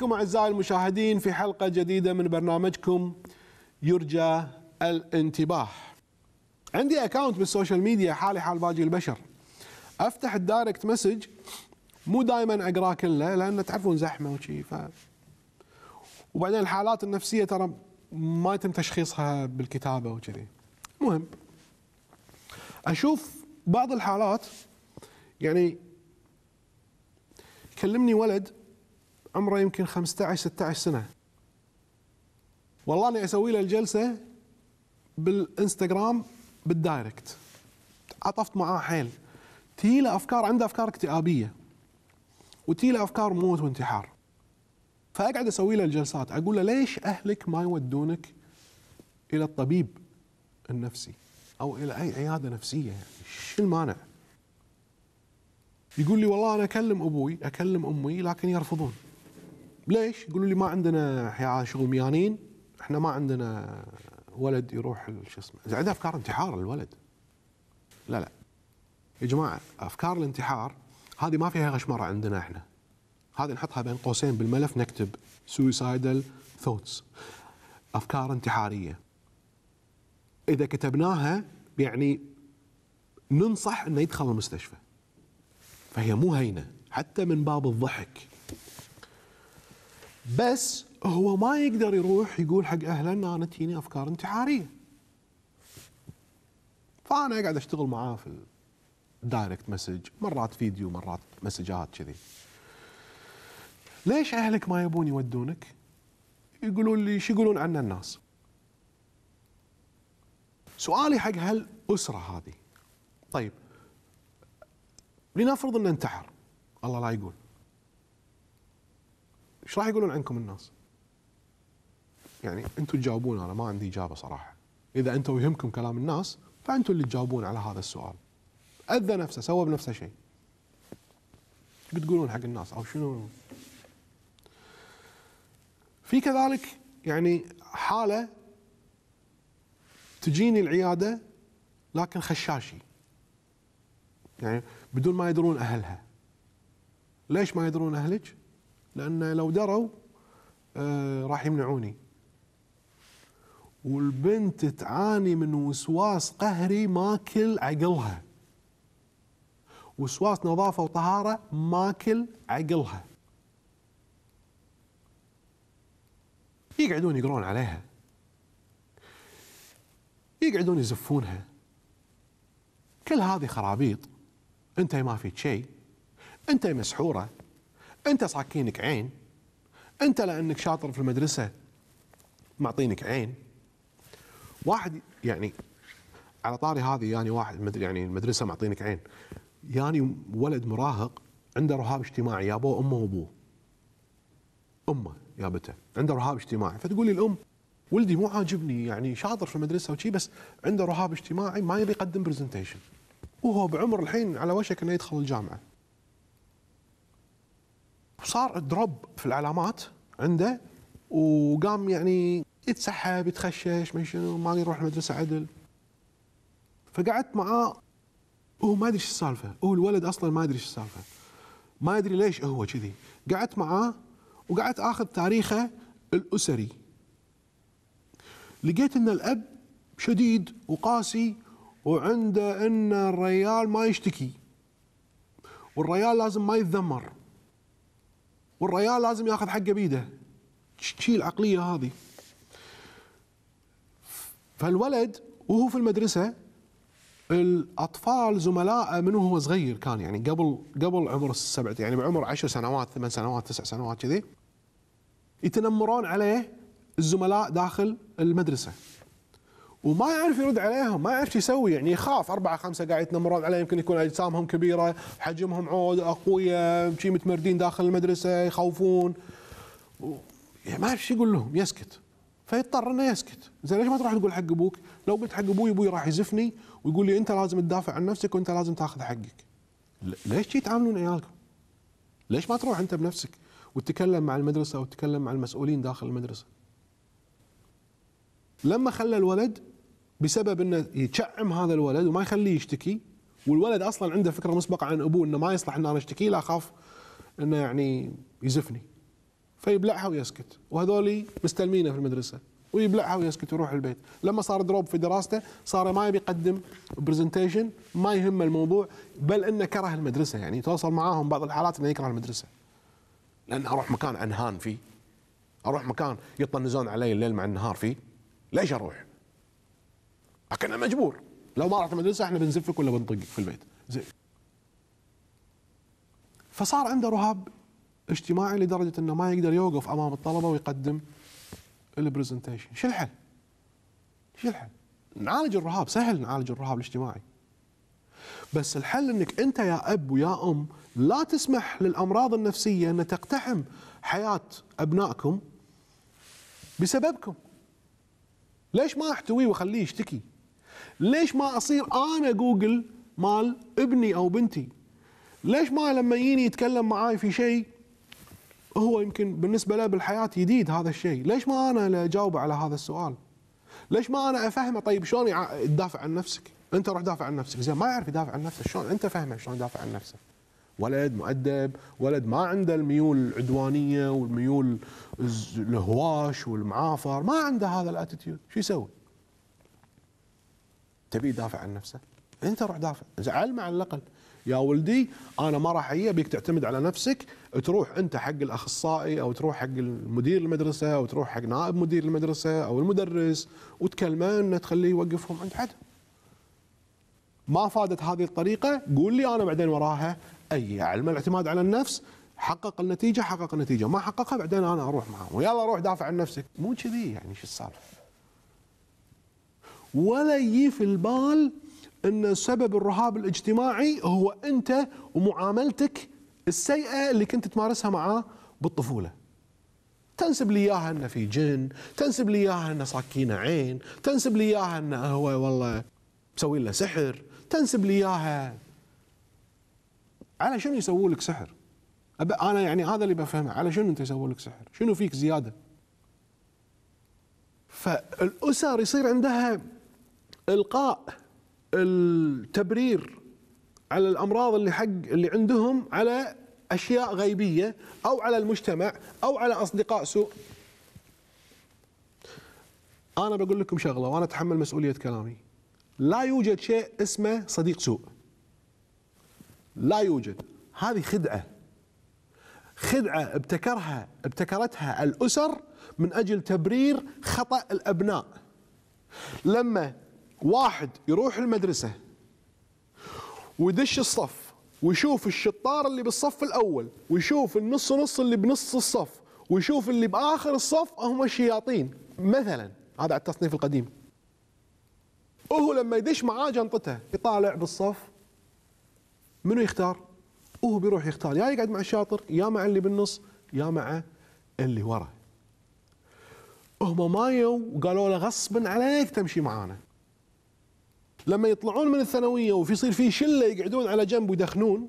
بكم أعزائي المشاهدين في حلقة جديدة من برنامجكم يرجى الانتباه عندي أكاونت بالسوشيال ميديا حالي حال باقي البشر أفتح الدايركت مسج مو دائما أقراه كله لأن تعرفون زحمة وشي ف... وبعدين الحالات النفسية ترى ما يتم تشخيصها بالكتابة وكذي مهم أشوف بعض الحالات يعني كلمني ولد عمره يمكن 15 16 سنه والله اني اسوي له الجلسه بالانستغرام بالدايركت عطفت معاه حيل تي له افكار عنده افكار اكتئابيه وتي له افكار موت وانتحار فاقعد اسوي له الجلسات اقول له ليش اهلك ما يودونك الى الطبيب النفسي او الى اي عياده نفسيه يعني شو المانع؟ يقول لي والله انا اكلم ابوي اكلم امي لكن يرفضون ليش؟ يقولوا لي ما عندنا حياة شغل ميانين احنا ما عندنا ولد يروح شو اسمه عنده افكار انتحار الولد لا لا يا جماعه افكار الانتحار هذه ما فيها غشمره عندنا احنا هذه نحطها بين قوسين بالملف نكتب سويسايدال ثوتس افكار انتحاريه اذا كتبناها يعني ننصح انه يدخل المستشفى فهي مو هينه حتى من باب الضحك بس هو ما يقدر يروح يقول حق اهله ان انا تجيني افكار انتحاريه فانا اقعد اشتغل معاه في الدايركت مسج مرات فيديو مرات مسجات كذي ليش اهلك ما يبون يودونك يقولون لي شو يقولون عنا الناس سؤالي حق هالاسره هذه طيب لنفرض انه انتحر الله لا يقول ايش راح يقولون عنكم الناس؟ يعني انتم تجاوبون انا ما عندي اجابه صراحه اذا انتم يهمكم كلام الناس فانتم اللي تجاوبون على هذا السؤال اذى نفسه سوى بنفسه شيء بتقولون حق الناس او شنو في كذلك يعني حاله تجيني العياده لكن خشاشي يعني بدون ما يدرون اهلها ليش ما يدرون اهلك لان لو دروا آه راح يمنعوني والبنت تعاني من وسواس قهري ماكل عقلها وسواس نظافة وطهارة ماكل عقلها يقعدون يقرون عليها يقعدون يزفونها كل هذه خرابيط انت ما فيك شيء انت مسحوره انت ساكينك عين انت لانك شاطر في المدرسه معطينك عين واحد يعني على طاري هذه يعني واحد مدري يعني المدرسه معطينك عين يعني ولد مراهق عنده رهاب اجتماعي يا ابوه امه وابوه امه جابته عنده رهاب اجتماعي فتقول لي الام ولدي مو عاجبني يعني شاطر في المدرسه وشي بس عنده رهاب اجتماعي ما يبي يقدم برزنتيشن وهو بعمر الحين على وشك انه يدخل الجامعه وصار دروب في العلامات عنده وقام يعني يتسحب يتخشش ما شنو ما يروح المدرسه عدل فقعدت معاه هو ما ادري ايش السالفه هو الولد اصلا ما ادري ايش السالفه ما ادري ليش هو كذي قعدت معاه وقعدت اخذ تاريخه الاسري لقيت ان الاب شديد وقاسي وعنده ان الريال ما يشتكي والريال لازم ما يتذمر والريال لازم ياخذ حقه بيده شي العقليه هذه فالولد وهو في المدرسه الاطفال زملائه من هو صغير كان يعني قبل قبل عمر السبع يعني بعمر عشر سنوات ثمان سنوات تسع سنوات كذي يتنمرون عليه الزملاء داخل المدرسه وما يعرف يرد عليهم ما يعرف يسوي يعني يخاف أربعة خمسة قاعد يتنمرون عليه يمكن يكون أجسامهم كبيرة حجمهم عود أقوياء شي متمردين داخل المدرسة يخوفون و... يعني ما يعرف شو يقول لهم يسكت فيضطر انه يسكت، زين ليش ما تروح تقول حق ابوك؟ لو قلت حق ابوي ابوي راح يزفني ويقول لي انت لازم تدافع عن نفسك وانت لازم تاخذ حقك. ليش تجي تعاملون عيالكم؟ ليش ما تروح انت بنفسك وتتكلم مع المدرسه وتتكلم مع المسؤولين داخل المدرسه؟ لما خلى الولد بسبب انه يشعم هذا الولد وما يخليه يشتكي والولد اصلا عنده فكره مسبقه عن ابوه انه ما يصلح ان انا اشتكي لا اخاف انه يعني يزفني فيبلعها ويسكت وهذولي مستلمينه في المدرسه ويبلعها ويسكت ويروح البيت لما صار دروب في دراسته صار ما يبي يقدم برزنتيشن ما يهم الموضوع بل انه كره المدرسه يعني توصل معاهم بعض الحالات انه يكره المدرسه لان اروح مكان انهان فيه اروح مكان يطنزون علي الليل مع النهار فيه ليش اروح لكن انا مجبور لو ما رحت المدرسه احنا بنزفك ولا بنطقك في البيت زين فصار عنده رهاب اجتماعي لدرجه انه ما يقدر يوقف امام الطلبه ويقدم البرزنتيشن شو الحل؟ شو الحل؟ نعالج الرهاب سهل نعالج الرهاب الاجتماعي بس الحل انك انت يا اب ويا ام لا تسمح للامراض النفسيه ان تقتحم حياه ابنائكم بسببكم ليش ما احتويه واخليه يشتكي ليش ما اصير انا جوجل مال ابني او بنتي ليش ما لما يجيني يتكلم معاي في شيء هو يمكن بالنسبه له بالحياه جديد هذا الشيء ليش ما انا اجاوبه على هذا السؤال ليش ما انا افهمه طيب شلون تدافع عن نفسك انت روح دافع عن نفسك زين ما يعرف يدافع عن نفسه شلون انت فاهمه شلون يدافع عن نفسه ولد مؤدب ولد ما عنده الميول العدوانيه والميول الهواش والمعافر ما عنده هذا الاتيتيود شو يسوي تبي يدافع عن نفسه انت روح دافع علمه على الاقل يا ولدي انا ما راح اجي ابيك تعتمد على نفسك تروح انت حق الاخصائي او تروح حق المدير المدرسه او تروح حق نائب مدير المدرسه او المدرس وتكلمه انه تخليه يوقفهم عند حد ما فادت هذه الطريقه قول لي انا بعدين وراها اي علم الاعتماد على النفس حقق النتيجه حقق النتيجه ما حققها بعدين انا اروح معاه ويلا روح دافع عن نفسك مو كذي يعني شو السالفه ولا يجي في البال ان سبب الرهاب الاجتماعي هو انت ومعاملتك السيئه اللي كنت تمارسها معاه بالطفوله. تنسب لي اياها انه في جن، تنسب لي اياها انه ساكينه عين، تنسب لي اياها انه هو والله مسوي له سحر، تنسب لي اياها على شنو يسووا لك سحر؟ انا يعني هذا اللي بفهمه، على شنو انت يسووا لك سحر؟ شنو فيك زياده؟ فالاسر يصير عندها القاء التبرير على الامراض اللي حق اللي عندهم على اشياء غيبيه او على المجتمع او على اصدقاء سوء انا بقول لكم شغله وانا اتحمل مسؤوليه كلامي لا يوجد شيء اسمه صديق سوء لا يوجد هذه خدعه خدعه ابتكرها ابتكرتها الاسر من اجل تبرير خطا الابناء لما واحد يروح المدرسة ويدش الصف ويشوف الشطار اللي بالصف الأول ويشوف النص نص اللي بنص الصف ويشوف اللي بآخر الصف هم الشياطين مثلا هذا على التصنيف القديم وهو لما يدش معاه جنطته يطالع بالصف منو يختار؟ وهو بيروح يختار يا يقعد مع الشاطر يا مع اللي بالنص يا مع اللي ورا هم مايو وقالوا له غصبا عليك تمشي معانا لما يطلعون من الثانويه ويصير في شله يقعدون على جنب ويدخنون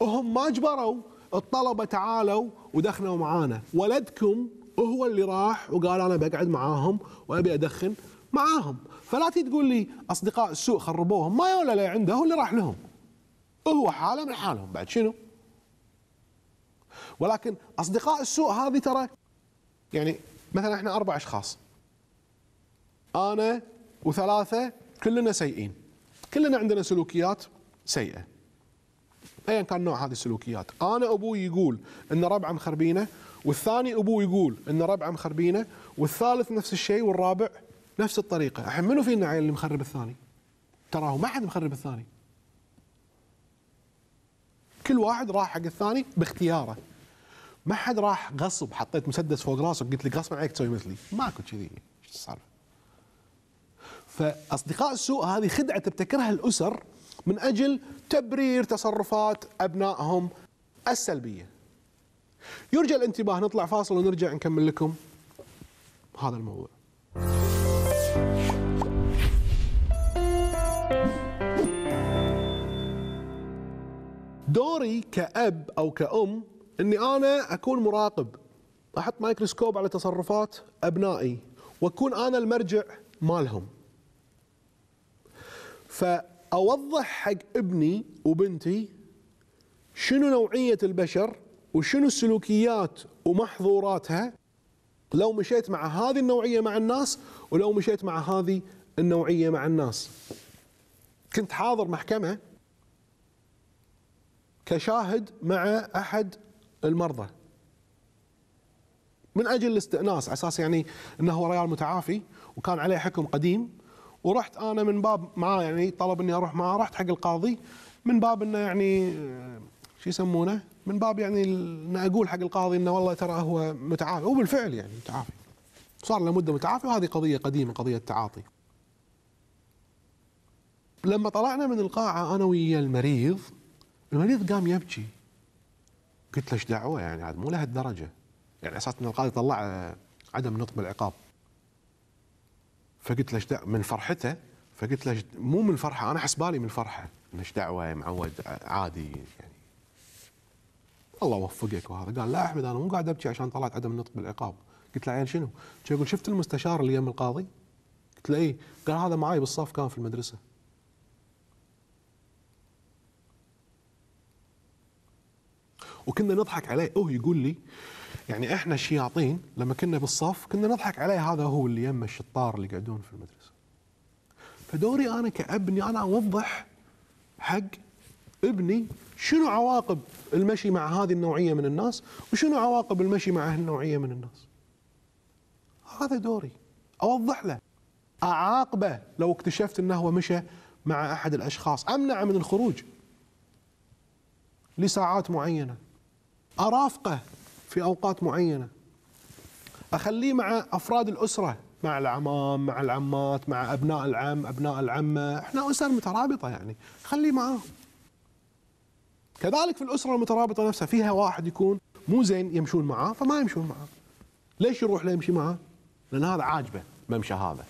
وهم ما اجبروا الطلبه تعالوا ودخنوا معانا ولدكم هو اللي راح وقال انا بقعد معاهم وابي ادخن معاهم فلا تقول لي اصدقاء السوء خربوهم ما يولى لا عنده هو اللي راح لهم هو حاله من حالهم بعد شنو ولكن اصدقاء السوء هذه ترى يعني مثلا احنا اربع اشخاص انا وثلاثه كلنا سيئين كلنا عندنا سلوكيات سيئه ايا كان نوع هذه السلوكيات انا ابوي يقول ان ربعه مخربينه والثاني ابوه يقول ان ربعه مخربينه والثالث نفس الشيء والرابع نفس الطريقه الحين منو فينا عيل اللي مخرب الثاني تراه ما حد مخرب الثاني كل واحد راح حق الثاني باختياره ما حد راح غصب حطيت مسدس فوق راسك قلت لي غصبا عليك تسوي مثلي ماكو كذي ايش السالفه فاصدقاء السوء هذه خدعه تبتكرها الاسر من اجل تبرير تصرفات ابنائهم السلبيه. يرجى الانتباه نطلع فاصل ونرجع نكمل لكم هذا الموضوع. دوري كأب أو كأم أني أنا أكون مراقب أحط مايكروسكوب على تصرفات أبنائي وأكون أنا المرجع مالهم فأوضح حق ابني وبنتي شنو نوعية البشر وشنو السلوكيات ومحظوراتها لو مشيت مع هذه النوعية مع الناس ولو مشيت مع هذه النوعية مع الناس كنت حاضر محكمة كشاهد مع أحد المرضى من أجل الاستئناس على أساس يعني أنه ريال متعافي وكان عليه حكم قديم ورحت انا من باب معاه يعني طلب اني اروح معاه رحت حق القاضي من باب انه يعني آه، شو يسمونه؟ من باب يعني ان اقول حق القاضي انه والله ترى هو متعافي وبالفعل يعني متعافي صار له مده متعافي وهذه قضيه قديمه قضيه تعاطي. لما طلعنا من القاعه انا ويا المريض المريض قام يبكي قلت له ايش دعوه يعني عاد مو لهالدرجه يعني اساس ان القاضي طلع آه، عدم نطق بالعقاب فقلت له من فرحته فقلت له مو من فرحه انا حسبالي من فرحه مش دعوه يا معود عادي يعني الله وفقك وهذا قال لا احمد انا مو قاعد ابكي عشان طلعت عدم النطق بالعقاب قلت له عيل شنو؟ يقول شفت المستشار اللي يم القاضي؟ قلت له ايه قال هذا معي بالصف كان في المدرسه وكنا نضحك عليه هو يقول لي يعني احنا الشياطين لما كنا بالصف كنا نضحك عليه هذا هو اللي يم الشطار اللي يقعدون في المدرسه فدوري انا كاب اني انا اوضح حق ابني شنو عواقب المشي مع هذه النوعيه من الناس وشنو عواقب المشي مع هالنوعيه من الناس هذا دوري اوضح له اعاقبه لو اكتشفت انه هو مشى مع احد الاشخاص امنعه من الخروج لساعات معينه ارافقه في اوقات معينه اخليه مع افراد الاسره مع العمام مع العمات مع ابناء العم ابناء العمه احنا اسر مترابطه يعني خليه معاهم كذلك في الاسره المترابطه نفسها فيها واحد يكون مو زين يمشون معاه فما يمشون معاه ليش يروح ليمشي معاه لان هذا عاجبه ممشى هذا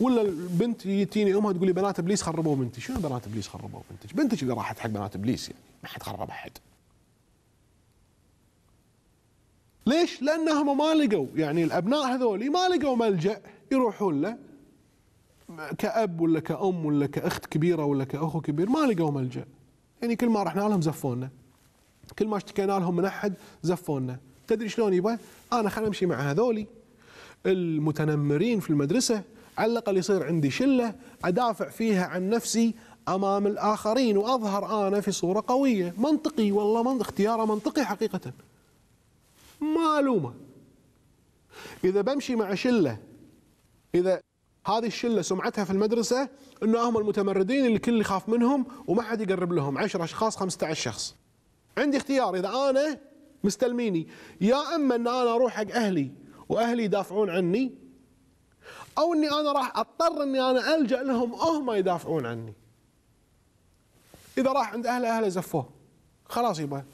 ولا البنت يتيني امها تقول لي بنات ابليس خربوا بنتي شنو بنات ابليس خربوا بنتك بنتك اللي راحت حق بنات ابليس يعني ما حد خرب احد ليش؟ لانهم ما لقوا يعني الابناء هذول ما لقوا ملجا يروحون له كاب ولا كام ولا كاخت كبيره ولا كاخو كبير ما لقوا ملجا يعني كل ما رحنا لهم زفونا كل ما اشتكينا لهم من احد زفونا تدري شلون يبا؟ انا خل امشي مع هذولي المتنمرين في المدرسه على الاقل يصير عندي شله ادافع فيها عن نفسي امام الاخرين واظهر انا في صوره قويه منطقي والله من اختياره منطقي حقيقه ما الومه اذا بمشي مع شله اذا هذه الشله سمعتها في المدرسه انه هم المتمردين اللي الكل يخاف منهم وما حد يقرب لهم 10 اشخاص 15 شخص عندي اختيار اذا انا مستلميني يا اما ان انا اروح حق اهلي واهلي يدافعون عني او اني انا راح اضطر اني انا الجا لهم هم يدافعون عني اذا راح عند اهله اهله زفوه خلاص يبا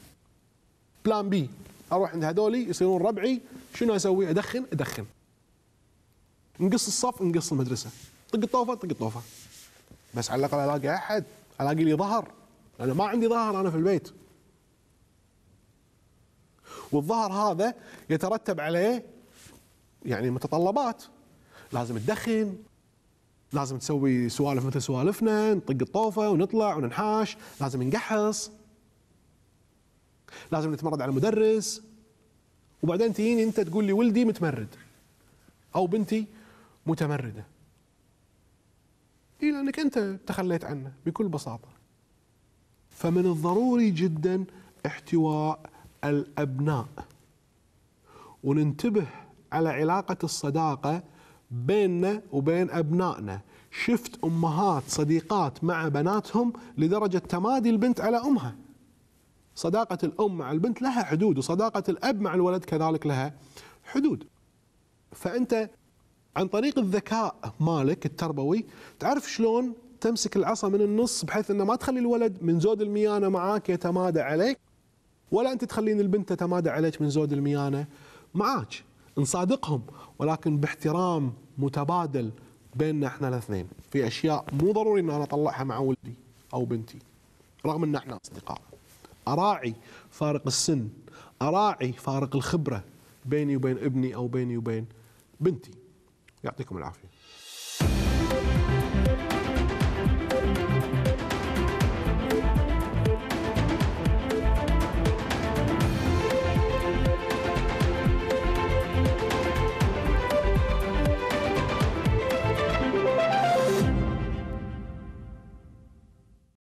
بلان بي اروح عند هذولي يصيرون ربعي شنو اسوي ادخن ادخن نقص الصف نقص المدرسه طق الطوفه طق الطوفه بس على الاقل الاقي احد الاقي لي ظهر انا ما عندي ظهر انا في البيت والظهر هذا يترتب عليه يعني متطلبات لازم تدخن لازم تسوي سوالف مثل سوالفنا نطق الطوفه ونطلع وننحاش لازم نقحص لازم نتمرد على المدرس وبعدين تجيني انت تقول لي ولدي متمرد او بنتي متمرده اي لانك انت تخليت عنه بكل بساطه فمن الضروري جدا احتواء الابناء وننتبه على علاقه الصداقه بيننا وبين ابنائنا شفت امهات صديقات مع بناتهم لدرجه تمادي البنت على امها صداقة الأم مع البنت لها حدود وصداقة الأب مع الولد كذلك لها حدود فأنت عن طريق الذكاء مالك التربوي تعرف شلون تمسك العصا من النص بحيث انه ما تخلي الولد من زود الميانه معاك يتمادى عليك ولا انت تخلين البنت تتمادى عليك من زود الميانه معاك نصادقهم ولكن باحترام متبادل بيننا احنا الاثنين في اشياء مو ضروري ان انا اطلعها مع ولدي او بنتي رغم ان احنا اصدقاء اراعي فارق السن اراعي فارق الخبره بيني وبين ابني او بيني وبين بنتي يعطيكم العافيه